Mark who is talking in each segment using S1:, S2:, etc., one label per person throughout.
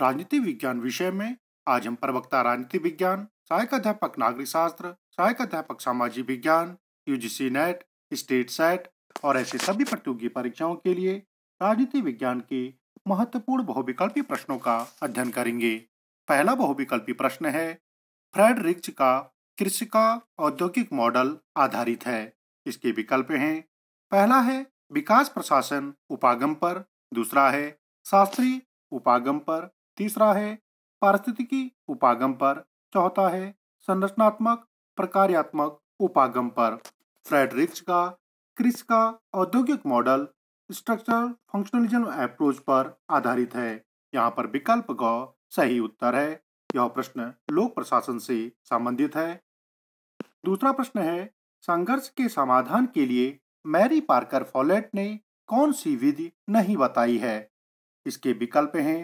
S1: राजनीति विज्ञान विषय में आज हम प्रवक्ता राजनीति विज्ञान सहायक अध्यापक नागरिक शास्त्र सहायक अध्यापक सामाजिक विज्ञान यूजीसी नेट स्टेट सेट और ऐसे सभी प्रतियोगी परीक्षाओं के लिए राजनीति विज्ञान के महत्वपूर्ण बहुविकल्पी प्रश्नों का अध्ययन करेंगे पहला बहुविकल्पी प्रश्न है फ्रेड रिक्च का कृषि का औद्योगिक मॉडल आधारित है इसके विकल्प हैं पहला है विकास प्रशासन उपागम पर दूसरा है शास्त्रीय उपागम पर तीसरा है पारिस्थितिकी उपागम पर चौथा है संरचनात्मक प्रकार्यात्मक उपागम पर फ्रेडरिक्स का क्रिस का औद्योगिक मॉडल स्ट्रक्चरल फंक्शनलिज्म अप्रोच पर आधारित है यहाँ पर विकल्प ग सही उत्तर है यह प्रश्न लोक प्रशासन से संबंधित है दूसरा प्रश्न है संघर्ष के समाधान के लिए मैरी पार्कर फॉलेट ने कौन सी विधि नहीं बताई है इसके विकल्प हैं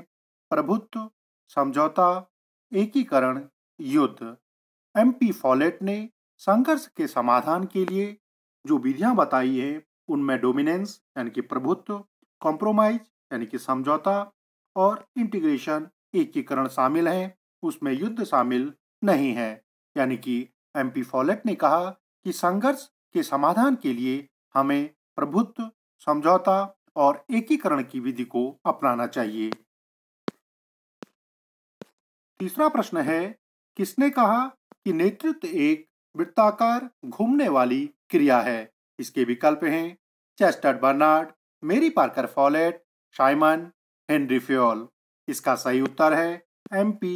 S1: प्रभुत्व समझौता एकीकरण युद्ध एम पी फॉलेट ने संघर्ष के समाधान के लिए जो विधियां बताई है उनमें डोमिनेंस यानी कि प्रभुत्व कॉम्प्रोमाइज यानी कि समझौता और इंटीग्रेशन एकीकरण शामिल हैं उसमें युद्ध शामिल नहीं है यानी कि एम पी फॉलेट ने कहा कि संघर्ष के समाधान के लिए हमें प्रभुत्व समझौता और एकीकरण की विधि को अपनाना चाहिए तीसरा प्रश्न है किसने कहा कि नेतृत्व एक वृत्ताकार घूमने वाली क्रिया है इसके विकल्प हैं Chester Barnard Mary Parker Follett Simon Henry Fayol इसका सही उत्तर है M P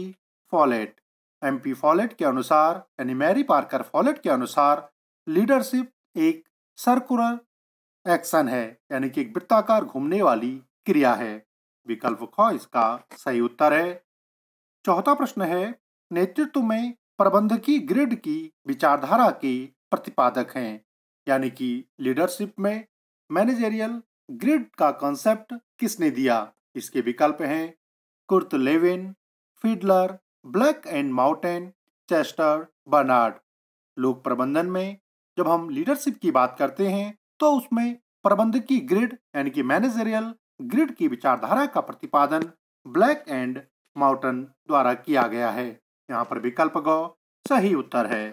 S1: Follett M P Follett के अनुसार यानी मैरी पार्कर फॉलेट के अनुसार लीडरशिप एक सर्कुलर एक्शन है यानी कि एक वृत्ताकार घूमने वाली क्रिया है विकल्प ख इसका सही उत्तर है चौथा प्रश्न है नेतृत्व में प्रबंधकी ग्रिड की विचारधारा के प्रतिपादक हैं यानी कि लीडरशिप में मैनेजेरियल ग्रिड का कॉन्सेप्ट किसने दिया इसके विकल्प हैं Kurt Lewin Fiedler Blake and Mouton Chester Barnard लोक प्रबंधन में जब हम लीडरशिप की बात करते हैं तो उसमें प्रबंधकीय ग्रिड यानी कि मैनेजेरियल ग्रिड की विचारधारा का प्रतिपादन ब्लैक एंड माउटन द्वारा किया गया है यहाँ पर विकल्प ग सही उत्तर है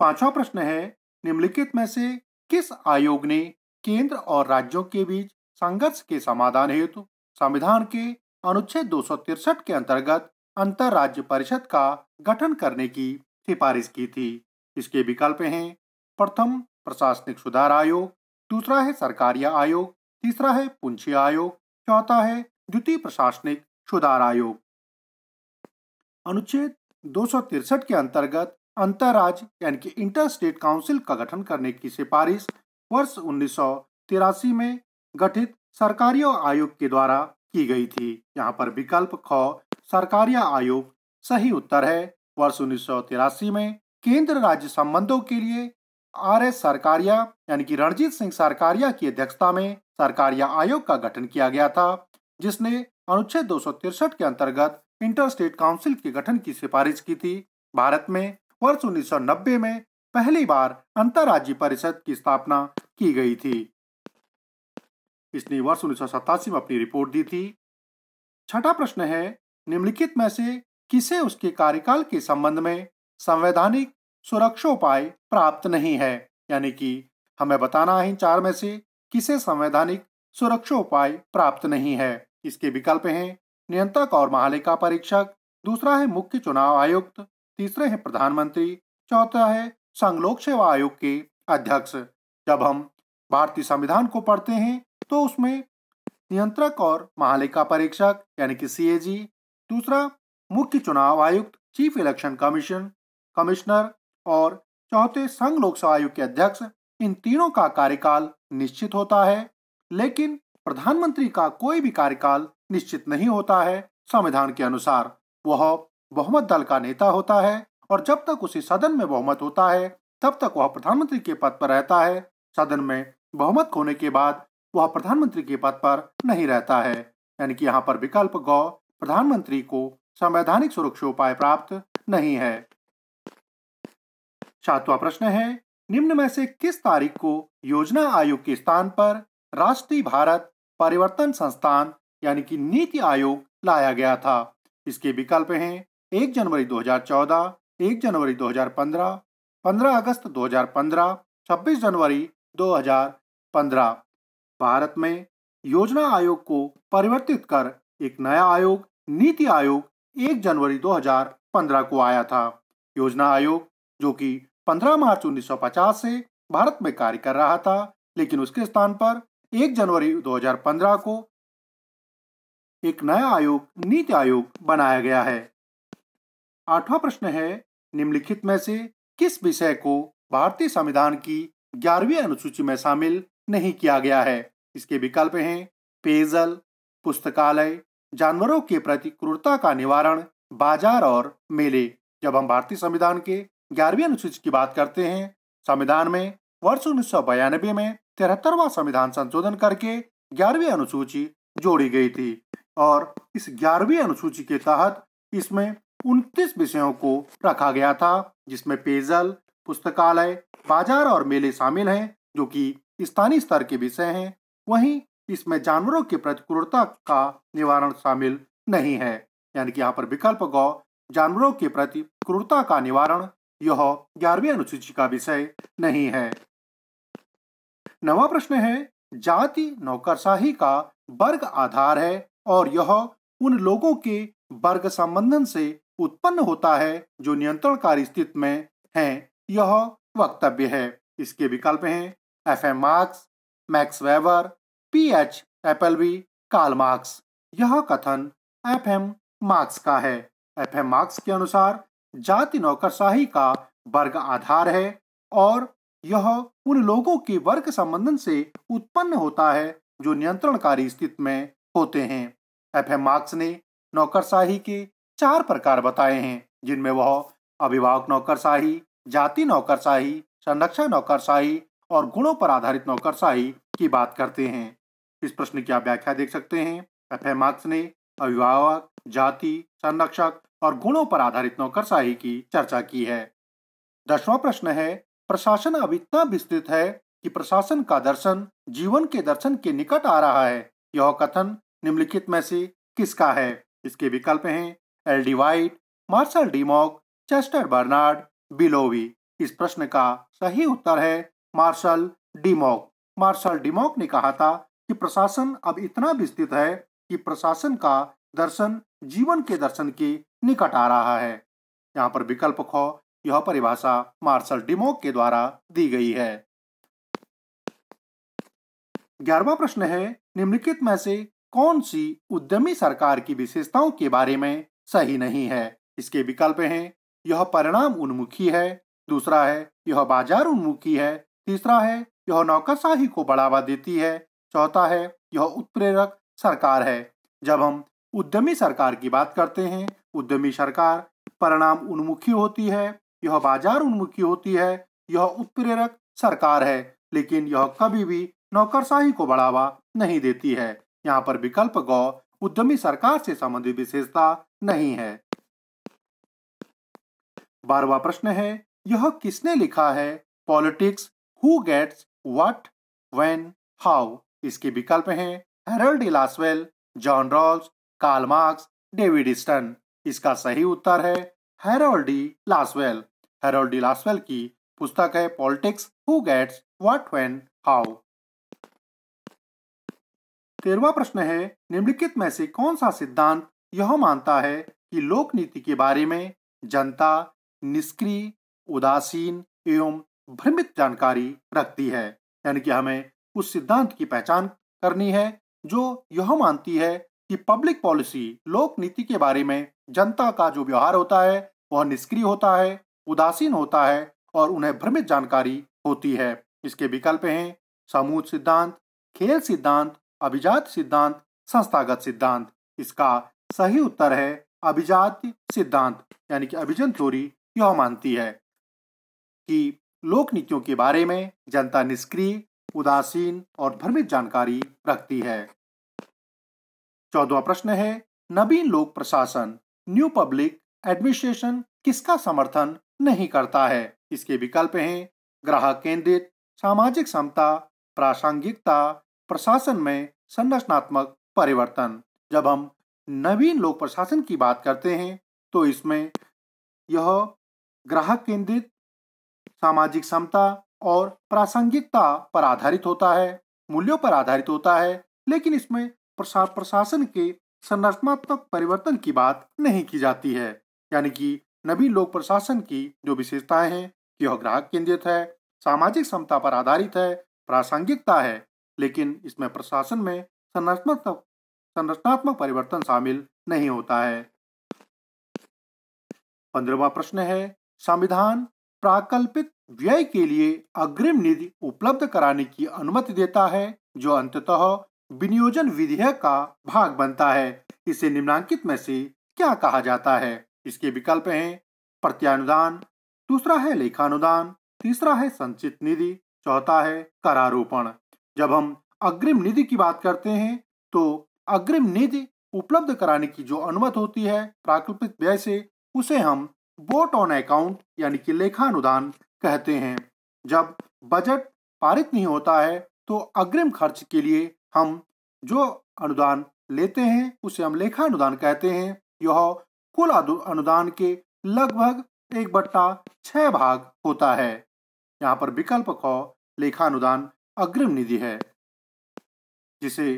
S1: पांचवा प्रश्न है निम्नलिखित में से किस आयोग ने केंद्र और राज्यों के बीच संघर्ष के समाधान हेतु संविधान के अनुच्छेद दो के अंतर्गत अंतर राज्य परिषद का गठन करने की सिफारिश की थी इसके विकल्प हैं प्रथम प्रशासनिक सुधार आयोग दूसरा है सरकारिया आयोग तीसरा है पुंछी आयोग चौथा है द्वितीय प्रशासनिक सुधार आयोग अनुच्छेद दो के अंतर्गत अंतरराज यानी कि इंटर स्टेट काउंसिल का गठन करने की सिफारिश वर्ष उन्नीस में गठित सरकारी आयोग के द्वारा की गई थी यहाँ पर विकल्प ख सरकारी आयोग सही उत्तर है वर्ष उन्नीस में केंद्र राज्य संबंधों के लिए आर एस सरकारिया यानी कि रणजीत सिंह सरकारिया की अध्यक्षता में सरकारिया आयोग का गठन किया गया था जिसने अनुच्छेद दो के अंतर्गत इंटर स्टेट काउंसिल के गठन की सिफारिश की थी भारत में वर्ष 1990 में पहली बार अंतर्राज्यीय परिषद की स्थापना की गई थी इसने वर्ष उन्नीस में अपनी रिपोर्ट दी थी छठा प्रश्न है निम्नलिखित में से किसे उसके कार्यकाल के संबंध में संवैधानिक सुरक्षा उपाय प्राप्त नहीं है यानी कि हमें बताना है इन चार में से किसे संवैधानिक सुरक्षा उपाय प्राप्त नहीं है इसके विकल्प हैं नियंत्रक और महालेखा परीक्षक दूसरा है मुख्य चुनाव आयुक्त तीसरे है प्रधानमंत्री चौथा है संघ लोक सेवा आयोग के अध्यक्ष जब हम भारतीय संविधान को पढ़ते हैं तो उसमें नियंत्रक और महालेखा परीक्षक यानी कि सीएजी दूसरा मुख्य चुनाव आयुक्त चीफ इलेक्शन कमीशन कमिश्नर और चौथे संघ लोक सेवा आयोग के अध्यक्ष इन तीनों का कार्यकाल निश्चित होता है लेकिन प्रधानमंत्री का कोई भी कार्यकाल निश्चित नहीं होता है संविधान के अनुसार वह बहुमत दल का नेता होता है और जब तक उसे सदन में बहुमत होता है तब तक वह प्रधानमंत्री के पद पर रहता है सदन में बहुमत खोने के बाद वह प्रधानमंत्री के पद पर नहीं रहता है यानी कि यहाँ पर विकल्प गौ प्रधानमंत्री को संवैधानिक सुरक्षा उपाय प्राप्त नहीं है सातवा प्रश्न है निम्न में से किस तारीख को योजना आयोग के स्थान पर राष्ट्रीय भारत परिवर्तन संस्थान यानी कि नीति आयोग लाया गया था इसके विकल्प हैं एक जनवरी 2014, एक जनवरी 2015, 15 अगस्त 2015, 26 जनवरी 2015। भारत में योजना आयोग को परिवर्तित कर एक नया आयोग नीति आयोग 1 जनवरी 2015 को आया था योजना आयोग जो कि 15 मार्च 1950 से भारत में कार्य कर रहा था लेकिन उसके स्थान पर 1 जनवरी 2015 को एक नया आयोग नीति आयोग बनाया गया है आठवां प्रश्न है निम्नलिखित में से किस विषय को भारतीय संविधान की ग्यारहवीं अनुसूची में शामिल नहीं किया गया है इसके विकल्प हैं पेयजल पुस्तकालय जानवरों के प्रति क्रूरता का निवारण बाजार और मेले जब हम भारतीय संविधान के ग्यारहवीं अनुसूची की बात करते हैं संविधान में वर्ष उन्नीस में तिहत्तरवा संविधान संशोधन करके ग्यारहवीं अनुसूची जोड़ी गई थी और इस ग्यारहवीं अनुसूची के तहत इसमें उनतीस विषयों को रखा गया था जिसमें पेयजल पुस्तकालय बाजार और मेले शामिल हैं जो कि स्थानीय स्तर के विषय हैं वहीं इसमें जानवरों की प्रतिकूलता का निवारण शामिल नहीं है यानी कि यहाँ पर विकल्प गौ जानवरों के प्रति क्रूरता का निवारण यह ग्यारहवीं अनुसूची का विषय नहीं है नवा प्रश्न है जाति नौकरशाही का वर्ग आधार है और यह उन लोगों के वर्ग संबंधन से उत्पन्न होता है जो नियंत्रणकारी स्थिति में है यह वक्तव्य है इसके विकल्प हैं F M Marx Max Weber P H B Karl Marx यह कथन एफ एम मार्क्स का है एफ एम मार्क्स के अनुसार जाति नौकरशाही का वर्ग आधार है और यह उन लोगों के वर्ग संबंधन से उत्पन्न होता है जो नियंत्रणकारी स्थिति में होते हैं एफ एम मार्क्स ने नौकरशाही के चार प्रकार बताए हैं जिनमें वह अभिभावक नौकरशाही जाति नौकरशाही संरक्षा नौकरशाही और गुणों पर आधारित नौकरशाही की बात करते हैं इस प्रश्न की आप व्याख्या देख सकते हैं एफ एम मार्क्स ने अभिभावक जाति संरक्षक और गुणों पर आधारित नौकरशाही की चर्चा की है दसवां प्रश्न है प्रशासन अब इतना विस्तृत है कि प्रशासन का दर्शन जीवन के दर्शन के निकट आ रहा है यह कथन निम्नलिखित में से किसका है इसके विकल्प हैं L D White Marshall Dimock Chester Barnard बिलोवी इस प्रश्न का सही उत्तर है मार्शल डीमॉक मार्शल डीमॉक ने कहा था कि प्रशासन अब इतना विस्तृत है कि प्रशासन का दर्शन जीवन के दर्शन के निकट आ रहा है यहाँ पर विकल्प खो यह परिभाषा मार्शल डिमोक के द्वारा दी गई है ग्यारहवा प्रश्न है निम्नलिखित में से कौन सी उद्यमी सरकार की विशेषताओं के बारे में सही नहीं है इसके विकल्प हैं यह परिणाम उन्मुखी है दूसरा है यह बाजार उन्मुखी है तीसरा है यह नौकरशाही को बढ़ावा देती है चौथा है यह उत्प्रेरक सरकार है जब हम उद्यमी सरकार की बात करते हैं उद्यमी सरकार परिणाम उन्मुखी होती है यह बाजार उन्मुखी होती है यह उत्प्रेरक सरकार है लेकिन यह कभी भी नौकरशाही को बढ़ावा नहीं देती है यहाँ पर विकल्प गौ उद्यमी सरकार से संबंधित विशेषता नहीं है बारवा प्रश्न है यह किसने लिखा है politics who gets what when how इसके विकल्प हैं Harold Lasswell John Rawls Karl Marx David Easton इसका सही उत्तर है हेरोल्डी लासवेल हेरोल्ड डी की पुस्तक है politics who gets what when how तेरवा प्रश्न है निम्नलिखित में से कौन सा सिद्धांत यह मानता है कि लोक नीति के बारे में जनता निष्क्रिय उदासीन एवं भ्रमित जानकारी रखती है यानी कि हमें उस सिद्धांत की पहचान करनी है जो यह मानती है कि पब्लिक पॉलिसी लोक नीति के बारे में जनता का जो व्यवहार होता है वह निष्क्रिय होता है उदासीन होता है और उन्हें भ्रमित जानकारी होती है इसके विकल्प हैं समूह सिद्धांत खेल सिद्धांत अभिजात सिद्धांत संस्थागत सिद्धांत इसका सही उत्तर है अभिजात सिद्धांत यानी कि अभिजन थ्योरी यह मानती है कि लोक नीतियों के बारे में जनता निष्क्रिय उदासीन और भ्रमित जानकारी रखती है चौदवा प्रश्न है नवीन लोक प्रशासन न्यू पब्लिक एडमिनिस्ट्रेशन किसका समर्थन नहीं करता है इसके विकल्प हैं ग्राहक केंद्रित सामाजिक समता प्रासंगिकता प्रशासन में संरचनात्मक परिवर्तन जब हम नवीन लोक प्रशासन की बात करते हैं तो इसमें यह ग्राहक केंद्रित सामाजिक समता और प्रासंगिकता पर आधारित होता है मूल्यों पर आधारित होता है लेकिन इसमें प्रशासन के संरचनात्मक परिवर्तन की बात नहीं की जाती है यानी कि नबी लोक प्रशासन की जो विशेषताएं हैं कि यह ग्राहक केंद्रित है सामाजिक समता पर आधारित है प्रासंगिकता है लेकिन इसमें प्रशासन में संरचनात्मक संरचनात्मक परिवर्तन शामिल नहीं होता है पंद्रहवा प्रश्न है संविधान प्राकल्पित व्यय के लिए अग्रिम निधि उपलब्ध कराने की अनुमति देता है जो अंततः विनियोजन विधेयक का भाग बनता है इसे निम्नांकित में से क्या कहा जाता है इसके विकल्प हैं प्रत्यानुदान दूसरा है लेखानुदान तीसरा है संचित निधि चौथा है करारोपण जब हम अग्रिम निधि की बात करते हैं तो अग्रिम निधि उपलब्ध कराने की जो अनुमति होती है प्राकृतिक व्यय से उसे हम बोट ऑन अकाउंट यानी कि लेखानुदान कहते हैं जब बजट पारित नहीं होता है तो अग्रिम खर्च के लिए हम जो अनुदान लेते हैं उसे हम लेखानुदान कहते हैं यह कुल अनुदान के लगभग एक बट्टा छह भाग होता है यहाँ पर विकल्प ख लेखा अनुदान अग्रिम निधि है जिसे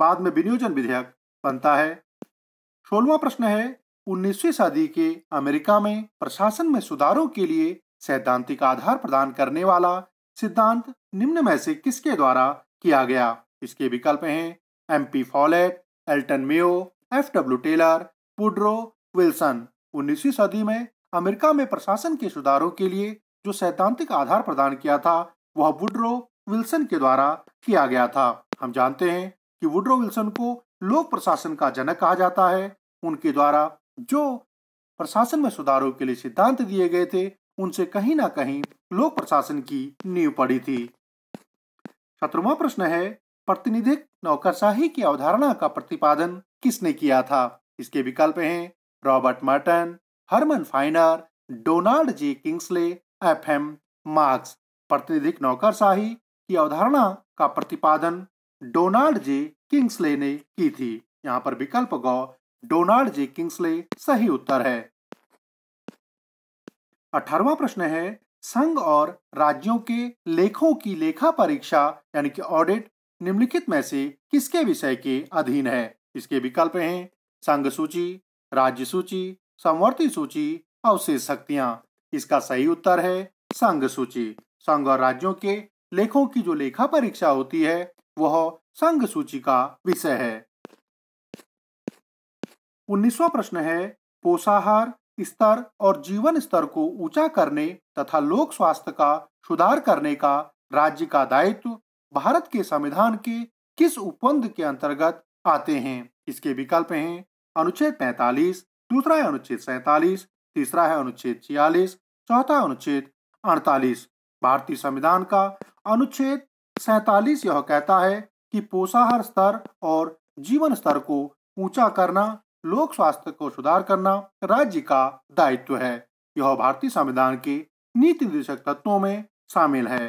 S1: बाद में विनियोजन विधेयक बनता है सोलवा प्रश्न है उन्नीसवी सदी के अमेरिका में प्रशासन में सुधारों के लिए सैद्धांतिक आधार प्रदान करने वाला सिद्धांत निम्न में से किसके द्वारा किया गया इसके विकल्प हैं M P Follett Elton Mayo F W Taylor Woodrow Wilson 19वीं सदी में अमेरिका में प्रशासन के सुधारों के लिए जो सैद्धांतिक आधार प्रदान किया था वह वुड्रो विल्सन के द्वारा किया गया था हम जानते हैं कि वुड्रो विल्सन को लोक प्रशासन का जनक कहा जाता है उनके द्वारा जो प्रशासन में सुधारों के लिए सिद्धांत दिए गए थे उनसे कहीं ना कहीं लोक प्रशासन की नींव पड़ी थी सत्रवा प्रश्न है प्रतिनिधि नौकरशाही की अवधारणा का प्रतिपादन किसने किया था इसके विकल्प हैं Robert Merton Herman Finer Donald G Kingsley F M Marx प्रतिनिधिक नौकरशाही की अवधारणा का प्रतिपादन डोनाल्ड जे किंग्सले ने की थी यहाँ पर विकल्प गौ डोनाल्ड जी किंग्सले सही उत्तर है अठारवा प्रश्न है संघ और राज्यों के लेखों की लेखा परीक्षा यानी कि ऑडिट निम्नलिखित में से किसके विषय के अधीन है इसके विकल्प हैं संघ सूची राज्य सूची समवर्ती सूची अवशेष शक्तियां इसका सही उत्तर है संघ सूची संघ और राज्यों के लेखों की जो लेखा परीक्षा होती है वह संघ सूची का विषय है उन्नीसवा प्रश्न है पोषाहार स्तर और जीवन स्तर को ऊंचा करने तथा लोक स्वास्थ्य का सुधार करने का राज्य का दायित्व भारत के संविधान के किस उपबंध के अंतर्गत आते हैं इसके विकल्प हैं अनुच्छेद पैंतालीस दूसरा है अनुच्छेद सैतालीस तीसरा है अनुच्छेद छियालीस चौथा अनुच्छेद अड़तालीस भारतीय संविधान का अनुच्छेद सैतालीस यह कहता है कि पोषाहार स्तर और जीवन स्तर को ऊंचा करना लोक स्वास्थ्य को सुधार करना राज्य का दायित्व है यह भारतीय संविधान के नीति निर्देशक तत्वों में शामिल है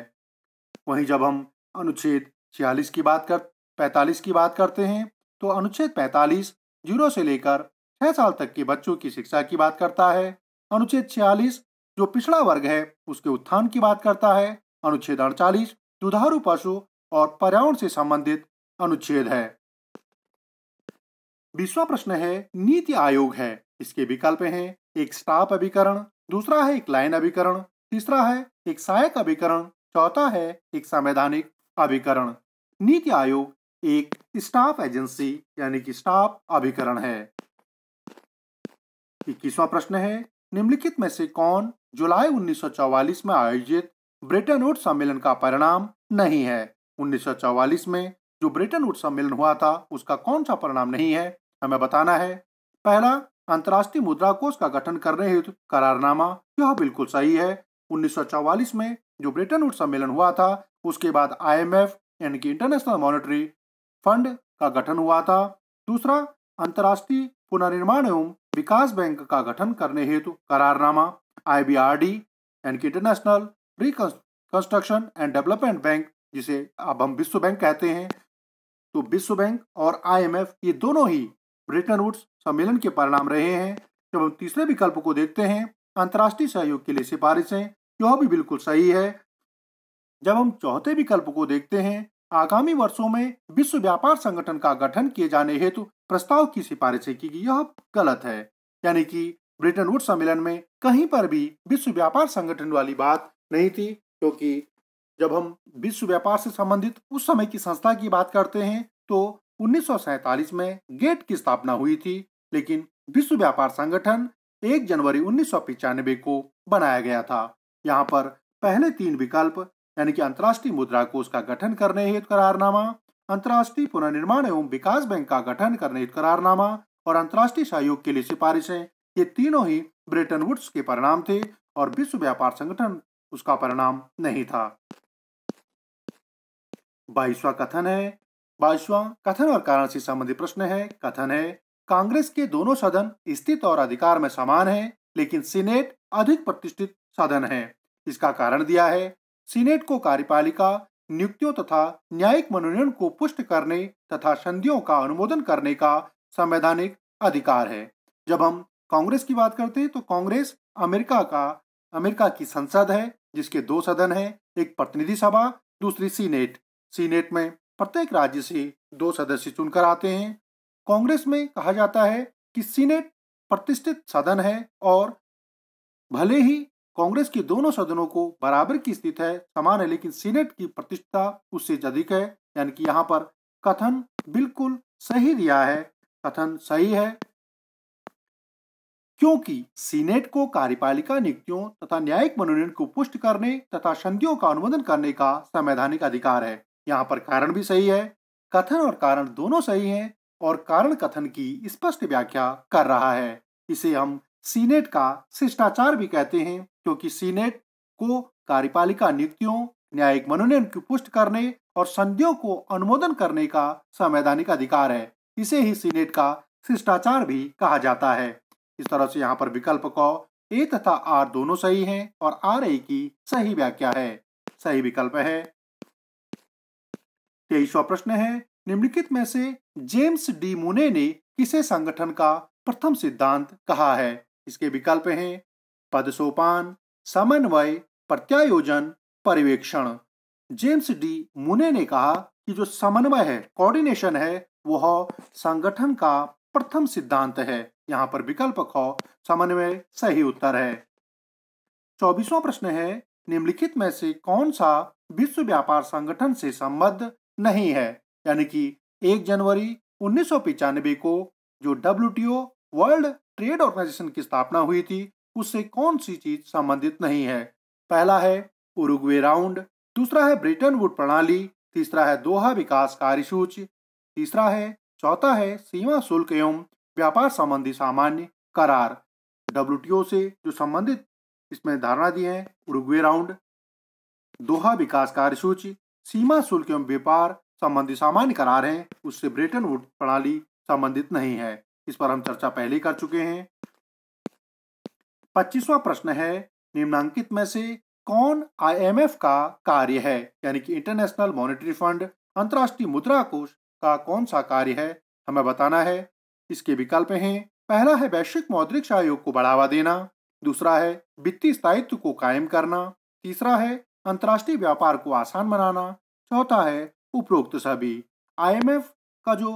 S1: वहीं जब हम अनुच्छेद छियालीस की बात कर पैतालीस की बात करते हैं तो अनुच्छेद पैंतालीस जीरो से लेकर छह साल तक के बच्चों की शिक्षा की बात करता है अनुच्छेद छियालीस जो पिछड़ा वर्ग है उसके उत्थान की बात करता है अनुच्छेद अड़चालीस दुधारू पशु और पर्यावरण से संबंधित अनुच्छेद है बीसवा प्रश्न है नीति आयोग है इसके विकल्प हैं एक स्टाफ अभिकरण दूसरा है एक लाइन अभिकरण तीसरा है एक सहायक अभिकरण चौथा है एक संवैधानिक अभिकरण नीति आयोग एक स्टाफ एजेंसी यानी कि स्टाफ अभिकरण है इक्कीसवा प्रश्न है निम्नलिखित में से कौन जुलाई 1944 में आयोजित ब्रिटेन वुड सम्मेलन का परिणाम नहीं है 1944 में जो ब्रिटेन वुड सम्मेलन हुआ था उसका कौन सा परिणाम नहीं है हमें बताना है पहला अंतर्राष्ट्रीय मुद्रा कोष का गठन करने हेतु करारनामा यह बिल्कुल सही है 1944 में जो ब्रिटेन वुड सम्मेलन हुआ था उसके बाद आईएमएफ यानी कि इंटरनेशनल मॉनेटरी फंड का गठन हुआ था दूसरा अंतर्राष्ट्रीय पुनर्निर्माण एवं विकास बैंक का गठन करने हेतु करारनामा R D and international reconstruction and development bank जिसे अब हम विश्व बैंक कहते हैं तो विश्व बैंक और आईएमएफ ये दोनों ही ब्रिटेन वुड्स सम्मेलन के परिणाम रहे हैं जब हम तीसरे विकल्प को देखते हैं अंतर्राष्ट्रीय सहयोग के लिए सिफारिशें यह भी बिल्कुल सही है जब हम चौथे विकल्प को देखते हैं आगामी वर्षों में विश्व व्यापार संगठन का गठन किए जाने हेतु प्रस्ताव की सिफारिशें की गई यह गलत है यानी कि ब्रिटेन वुड सम्मेलन में कहीं पर भी विश्व व्यापार संगठन वाली बात नहीं थी क्योंकि जब हम विश्व व्यापार से संबंधित उस समय की संस्था की बात करते हैं तो उन्नीस में गेट की स्थापना हुई थी लेकिन विश्व व्यापार संगठन 1 जनवरी उन्नीस को बनाया गया था यहाँ पर पहले तीन विकल्प यानी कि अंतर्राष्ट्रीय मुद्रा कोष का गठन करने हेतु करारनामा अंतर्राष्ट्रीय पुनर्निर्माण एवं विकास बैंक का गठन करने हेतु करारनामा और अंतर्राष्ट्रीय सहयोग के लिए सिफारिशें ये तीनों ही ब्रिटेन वुड्स के परिणाम थे और विश्व व्यापार संगठन उसका परिणाम नहीं था बाईसवा कथन है बाईसवा कथन और कारण से संबंधित प्रश्न है कथन है कांग्रेस के दोनों सदन स्थित और अधिकार में समान है लेकिन सीनेट अधिक प्रतिष्ठित सदन है इसका कारण दिया है सीनेट को कार्यपालिका नियुक्तियों तथा न्यायिक मनोनयन को पुष्ट करने तथा संधियों का अनुमोदन करने का संवैधानिक अधिकार है जब हम कांग्रेस की बात करते हैं तो कांग्रेस अमेरिका का अमेरिका की संसद है जिसके दो सदन हैं एक प्रतिनिधि सभा दूसरी सीनेट सीनेट में प्रत्येक राज्य से दो सदस्य चुनकर आते हैं कांग्रेस में कहा जाता है कि सीनेट प्रतिष्ठित सदन है और भले ही कांग्रेस की दोनों सदनों को बराबर की स्थिति है समान है लेकिन सीनेट की प्रतिष्ठा उससे अधिक है यानी कि यहाँ पर कथन बिल्कुल सही दिया है कथन सही है क्योंकि सीनेट को कार्यपालिका नियुक्तियों तथा न्यायिक मनोनयन को पुष्ट करने तथा संधियों का अनुमोदन करने का संवैधानिक अधिकार है यहाँ पर कारण भी सही है कथन और कारण दोनों सही हैं और कारण कथन की स्पष्ट व्याख्या कर रहा है इसे हम सीनेट का शिष्टाचार भी कहते हैं क्योंकि सीनेट को कार्यपालिका नियुक्तियों न्यायिक मनोनयन की पुष्ट करने और संधियों को अनुमोदन करने का संवैधानिक अधिकार है इसे ही सीनेट का शिष्टाचार भी कहा जाता है इस तरह से यहाँ पर विकल्प क ए तथा आर दोनों सही हैं और आर ए की सही व्याख्या है सही विकल्प है तेईसवा प्रश्न है निम्नलिखित में से जेम्स डी मुने ने किसे संगठन का प्रथम सिद्धांत कहा है इसके विकल्प हैं पद सोपान समन्वय प्रत्यायोजन पर्यवेक्षण जेम्स डी मुने ने कहा कि जो समन्वय है कोऑर्डिनेशन है वह संगठन का प्रथम सिद्धांत है यहाँ पर विकल्प ख समन्वय सही उत्तर है चौबीसवा प्रश्न है निम्नलिखित में से कौन सा विश्व व्यापार संगठन से संबद्ध नहीं है यानी कि 1 जनवरी उन्नीस को जो डब्ल्यू वर्ल्ड ट्रेड ऑर्गेनाइजेशन की स्थापना हुई थी उससे कौन सी चीज संबंधित नहीं है पहला है उरुग्वे राउंड दूसरा है ब्रिटेन वुड प्रणाली तीसरा है दोहा विकास कार्यसूची तीसरा है चौथा है सीमा शुल्क एवं व्यापार संबंधी सामान्य करार डब्ल्यू से जो संबंधित इसमें धारणा दी है उरुग्वे राउंड दोहा विकास कार्यसूची सीमा शुल्क एवं व्यापार संबंधी सामान्य करार हैं उससे ब्रिटेन वुड प्रणाली संबंधित नहीं है इस पर हम चर्चा पहले कर चुके हैं पच्चीसवा प्रश्न है निम्नांकित में से कौन आईएमएफ का कार्य है यानी कि इंटरनेशनल मॉनेटरी फंड अंतर्राष्ट्रीय मुद्रा कोष का कौन सा कार्य है हमें बताना है इसके विकल्प हैं पहला है वैश्विक मौद्रिक सहयोग को बढ़ावा देना दूसरा है वित्तीय स्थायित्व को कायम करना तीसरा है अंतर्राष्ट्रीय व्यापार को आसान बनाना चौथा है उपरोक्त सभी आईएमएफ का जो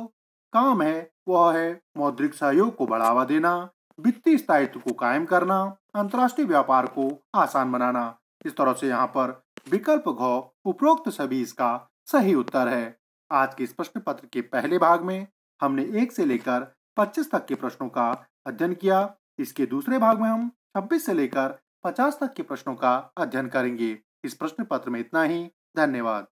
S1: काम है वह है मौद्रिक सहयोग को बढ़ावा देना वित्तीय स्थायित्व को कायम करना अंतर्राष्ट्रीय व्यापार को आसान बनाना इस तरह से यहाँ पर विकल्प घ उपरोक्त सभी इसका सही उत्तर है आज के इस प्रश्न पत्र के पहले भाग में हमने एक से लेकर 25 तक के प्रश्नों का अध्ययन किया इसके दूसरे भाग में हम 26 से लेकर 50 तक के प्रश्नों का अध्ययन करेंगे इस प्रश्न पत्र में इतना ही धन्यवाद